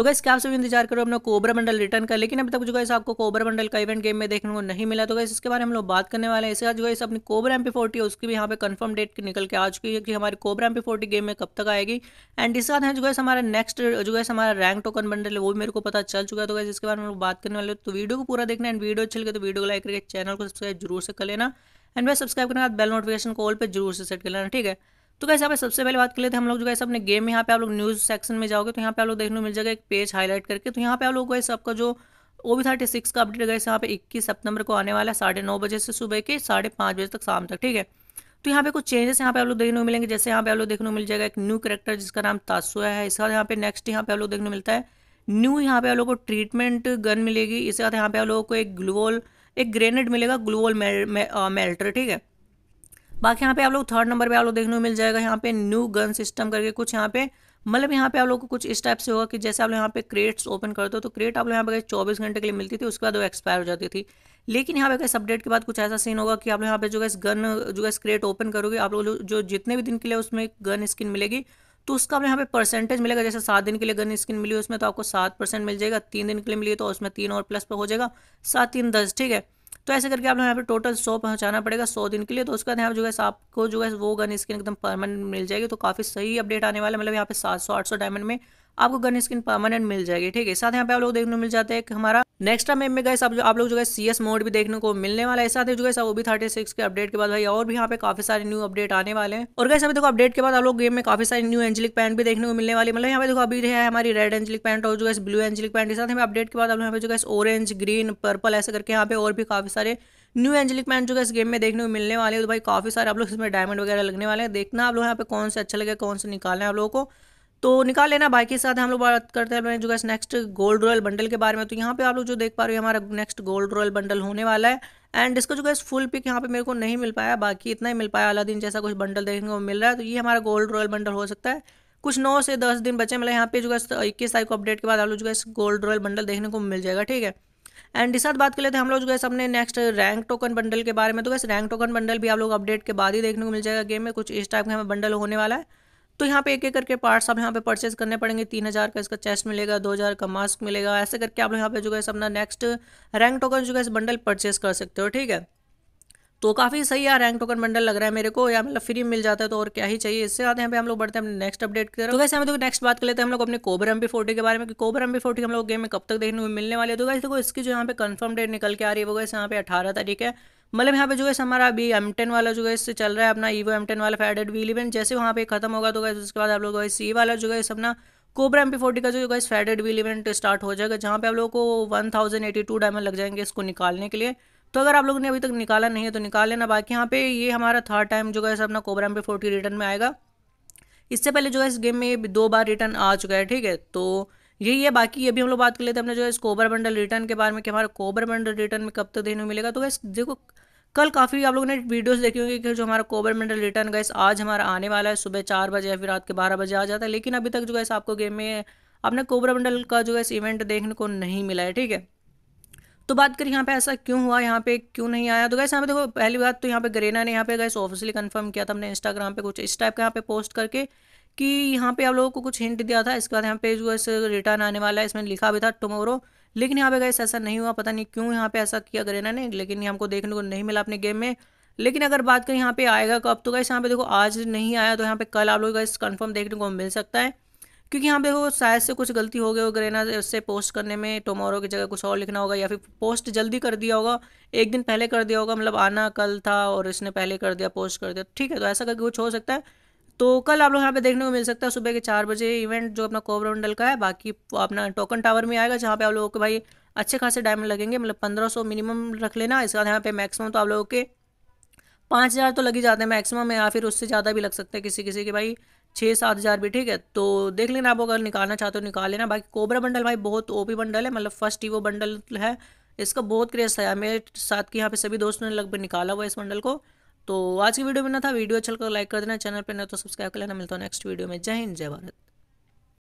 तो गैस क्या आप सभी इंतजार करो अपना कोबरा मंडल रिटर्न का लेकिन अभी तक जो गैस आपको कोबरा मंडल का इवेंट गेम में देखने को नहीं मिला तो गैस इसके बारे में हम लोग बात करने वाले हैं इसके बाद जो गैस अपनी कोबरा एम है उसकी भी यहाँ पे कन्फर्म डेट निकल के आ चुकी है कि हमारी कोबरा एम गेम में कब तक आएगी एंड इसके बाद है जो है हमारा नेक्स्ट जो है हमारा रैंक टोकन बंडल है वो मेरे को पता चल चुका है तो गैस इसके बारे में हम लोग बात करने वाले तो वीडियो को पूरा देखना एंड वीडियो अच्छी लगे तो वीडियो को लाइक करके चैनल को सब्सक्राइब जरूर से कर लेना एंड वह सब्सक्राइब करने के बाद बेल नोटिफिकेशन कॉल पर जरूर से सेट कर लेना ठीक है तो कैसे आप सबसे पहले बात कर लेते हैं हम लोग जो कैसे अपने गेम में यहाँ पे आप लोग न्यूज़ सेक्शन में जाओगे तो यहाँ पे आप लोग देखने को मिल जाएगा एक पेज हाईलाइट करके तो यहाँ पे आप लोग वैसे आपका जो ओ बी थर्टी सिक्स का अपडेट गए यहाँ पे इक्कीस सितंबर को आने वाला है साढ़े नौ बजे से सुबह के साढ़े पाँच बजे तक शाम तक ठीक है तो यहाँ पे कुछ चेंजेस यहाँ पे आप लोग देखने को मिलेंगे जैसे यहाँ पे आप लोग देखने को मिल जाएगा एक न्यू करेक्टर जिसका नाम तासुआ है इसके बाद यहाँ पे नेक्स्ट यहाँ पे आप लोग देखने को मिलता है न्यू यहाँ पे आप लोग को ट्रीटमेंट गन मिलेगी इसके बाद यहाँ पे आप लोगों को एक ग्लोअल एक ग्रेनेड मिलेगा ग्लोअल मेल्टर ठीक है बाकी यहाँ पे आप लोग थर्ड नंबर पे आप लोग देखने को मिल जाएगा यहाँ पे न्यू गन सिस्टम करके कुछ यहाँ पे मतलब यहाँ पे आप लोग को कुछ इस टाइप से होगा कि जैसे आप लोग यहाँ पे क्रेट्स ओपन करते हो तो क्रेट आप लोग यहाँ पे चौबीस घंटे के लिए मिलती थी उसके बाद वो एक्सपायर हो जाती थी लेकिन यहाँ पे इस अपडेट के बाद कुछ ऐसा सीन होगा कि आप लोग यहाँ पे जो है गन जो है क्रेट ओपन करोगे आप लोग जो जितने भी दिन के लिए उसमें गन स्किन मिलेगी तो उसका आप यहाँ पे परसेंटेज मिलेगा जैसे सात दिन के लिए गन स्किन मिली उसमें तो आपको सात परसेंट मिल जाएगा तीन दिन के लिए मिली तो उसमें तीन और प्लस पर हो जाएगा सात तीन दस ठीक है तो ऐसे करके आप लोग यहाँ पे टोटल सौ पहुँचाना पड़ेगा सौ दिन के लिए तो उसके बाद यहाँ जो है आपको जो है वो गन स्किन एकदम परमानेंट मिल जाएगी तो काफ़ी सही अपडेट आने वाला है मतलब यहाँ पे सात सौ आठ सौ डायमंड में आपको गन स्किन परमानेंट मिल जाएगी ठीक है साथ यहाँ पे आप लोग देखने मिल जाता है कि हमारा नेक्स्ट टाइम में गए आप आप लोग जो है सी एस मोड भी देखने को मिलने वाला है साथ ही जो है वो भी थर्टी सिक्स के अपडेट के बाद भाई और भी यहाँ पे काफी सारे न्यू अपडेट आने वाले हैं और गैस अभी देखो अपडेट के बाद आप लोग गेम में काफी सारे न्यू एंजलिक पैंट भी देखने को मिलने वाली मतलब यहाँ पे देखो अभी है हमारी रेड एंजलिक पैंट और जो है ब्लू एंजलिक पैंट के साथ हमें अपडेट के बाद आप लोग यहाँ पे जो है ऑरेंज ग्रीन पर्पल ऐसे करके यहाँ पे और भी काफी सारे न्यू एंजलिक पैंट जो है इस गेम में देखने को मिलने वाले हैं तो भाई काफी सारे आप लोग इसमें डायमंड वगैरह लगने वाले हैं देखना आप लोग यहाँ पे कौन से अच्छा लगे कौन से निकालने आप लोगों को तो निकाल लेना भाई के साथ हम लोग बात करते हैं जो गैस नेक्स्ट गोल्ड रॉयल बंडल के बारे में तो यहाँ पे आप लोग जो देख पा रहे हो हमारा नेक्स्ट गोल्ड रॉयल बंडल होने वाला है एंड इसका जो गैस फुल पिक यहाँ पे मेरे को नहीं मिल पाया बाकी इतना ही मिल पाया अला दिन जैसा कुछ बंडल देखने को मिल रहा है तो ये हमारा गोल्ड रॉयल बंडल हो सकता है कुछ नौ से दस दिन बचे मतलब यहाँ पे जो गैस इक्कीस तारीख को अपडेट के बाद आप लोग जो गैस गोल्ड रॉयल बंडल देखने को मिल जाएगा ठीक है एंड इस बात कर लेते हैं हम लोग जो गैस अपने नेक्स्ट रैंक टोकन बंडल के बारे में तो गैस रैंक टोकन बंडल भी आप लोग अपडेट के बाद ही देखने को मिल जाएगा गेम में कुछ इस टाइप का हमें बंडल होने वाला है तो यहाँ पे एक एक करके पार्ट्स आप यहाँ पे परचेज करने पड़ेंगे तीन हज़ार का इसका चेस्ट मिलेगा दो हज़ार का मास्क मिलेगा ऐसे करके आप यहाँ पे जो है अपना नेक्स्ट रैंक टोकन जो है बंडल परचेज कर सकते हो ठीक है तो काफ़ी सही यार रैंक टोकन बंडल लग रहा है मेरे को या मतलब फ्री मिल जाता है तो और क्या ही चाहिए इससे आते हैं हम लोग बढ़ते हैं नेक्स्ट अपडेट की तरफ तो वैसे हम लोग नेक्स्ट बात कर लेते हैं हम लोग अपने कोबर एम फोर्टी के बारे में कि कोबर एम फोर्टी हम लोग गेम में कब तक देखने को मिलने वाले तो वैसे देखो इसकी जो यहाँ पे कन्फर्म डेट निकल के आ रही है वो वैसे यहाँ पे अठारह तारीख है मतलब यहाँ पे जो है हमारा अभी एम टेन वाला जो है इससे चल रहा है अपना ईवो एम टेन वाला फेडेड वी इलेवन जैसे वहाँ पे खत्म होगा तो गए उसके बाद आप लोग सी वाला जो है अपना कोबरा एम फोर्टी का जो है फेडेड वील इवेंट स्टार्ट हो जाएगा जहाँ पे आप लोगों को one thousand eighty two diamond लग जाएंगे इसको निकालने के लिए तो अगर आप लोगों ने अभी तक निकाला नहीं है तो निकाल लेना बाकी यहाँ पे ये हमारा थर्ड टाइम जो है अपना कोबरा एम फोर्टी रिटर्न में आएगा इससे पहले जो है इस गेम में दो बार रिटर्न आ चुका है ठीक है तो यही है बाकी अभी हम लोग बात कर लेते हैं अपने जो है कोबर बंडल रिटर्न के बारे में कि हमारा कोबर बंडल रिटर्न में कब तक तो देखने मिलेगा तो वैसे देखो कल काफ़ी आप लोगों ने वीडियोस देखी होंगी कि जो हमारा कोबर मंडल रिटर्न गैस आज हमारा आने वाला है सुबह चार बजे या फिर रात के बारह बजे आ जाता है लेकिन अभी तक जो है आपको गेम में आपने कोबरा मंडल का जो है इवेंट देखने को नहीं मिला है ठीक है तो बात करें यहाँ पे ऐसा क्यों हुआ यहाँ पे क्यों नहीं आया तो गैस यहाँ पे देखो पहली बात तो यहाँ पे ग्रेना ने यहाँ पे गैस ऑफिशियली कंफर्म किया था हमने इंस्टाग्राम पे कुछ इस टाइप का यहाँ पे पोस्ट करके कि यहाँ पे आप लोगों को कुछ हिंट दिया था इसके बाद यहाँ पे जो है रिटर्न आने वाला है इसमें लिखा भी था टुमोरो लेकिन यहाँ पे गए ऐसा नहीं हुआ पता नहीं क्यों यहाँ पे ऐसा किया करें ना नहीं लेकिन हमको देखने को नहीं मिला अपने गेम में लेकिन अगर बात करें यहाँ पे आएगा कब तो गए यहाँ पे देखो आज नहीं आया तो यहाँ पे कल आप लोग इस कन्फर्म देखने को मिल सकता है क्योंकि यहाँ पे वो शायद से कुछ गलती हो गई हो ग्रेना उससे पोस्ट करने में टोमोरो की जगह कुछ और लिखना होगा या फिर पोस्ट जल्दी कर दिया होगा एक दिन पहले कर दिया होगा मतलब आना कल था और इसने पहले कर दिया पोस्ट कर दिया ठीक है तो ऐसा करके कुछ हो सकता है तो कल आप लोग यहाँ पे देखने को मिल सकता है सुबह के चार बजे इवेंट जो अपना मंडल का है बाकी अपना टोकन टावर में आएगा जहाँ पे आप लोगों के भाई अच्छे खासे डायमंड लगेंगे मतलब पंद्रह सौ मिनिमम रख लेना इसके बाद यहाँ पे मैक्सिमम तो आप लोगों के पाँच हज़ार तो लग ही जाते हैं मैक्सिमम या फिर उससे ज़्यादा भी लग सकते हैं किसी किसी के भाई छः सात हज़ार भी ठीक है तो देख लेना आप अगर निकालना चाहते हो निकाल लेना बाकी कोबरा बंडल भाई बहुत पी बंडल है मतलब फर्स्ट ईवो बंडल है इसका बहुत क्रेज़ था मेरे साथ के यहाँ पे सभी दोस्तों ने लगभग निकाला हुआ इस बंडल को तो आज की वीडियो में ना था वीडियो अच्छा लगा तो लाइक कर देना चैनल पर ना तो सब्सक्राइब कर लेना मिलता हूँ नेक्स्ट वीडियो में जय हिंद जय भारत